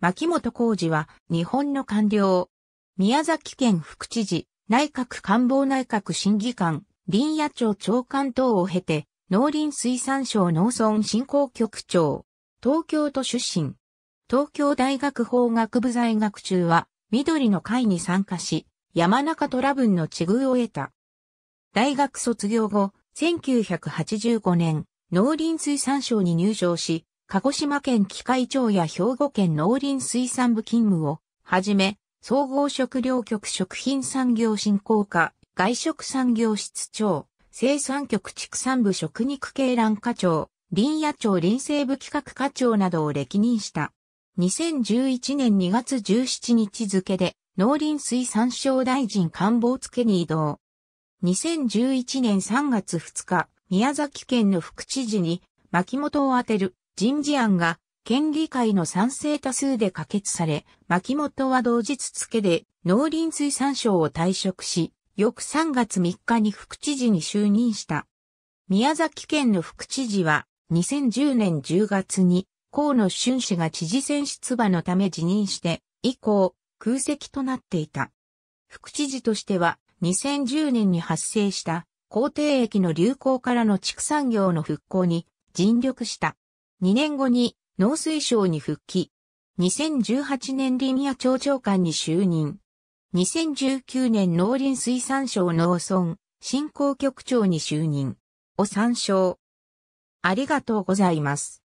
牧本浩二は日本の官僚。宮崎県副知事、内閣官房内閣審議官、林野庁長官等を経て、農林水産省農村振興局長、東京都出身。東京大学法学部在学中は、緑の会に参加し、山中トラブンの地遇を得た。大学卒業後、1985年、農林水産省に入省し、鹿児島県機械町や兵庫県農林水産部勤務をはじめ、総合食料局食品産業振興課、外食産業室長、生産局畜産部食肉系欄課長、林野庁林政部企画課長などを歴任した。2011年2月17日付で農林水産省大臣官房付に移動。2011年3月2日、宮崎県の副知事に巻本を当てる人事案が県議会の賛成多数で可決され、牧本は同日付で農林水産省を退職し、翌3月3日に副知事に就任した。宮崎県の副知事は2010年10月に河野俊氏が知事選出馬のため辞任して以降空席となっていた。副知事としては2010年に発生した皇帝駅の流行からの畜産業の復興に尽力した。2年後に農水省に復帰。2018年林野町長官に就任。2019年農林水産省農村振興局長に就任。を参照。ありがとうございます。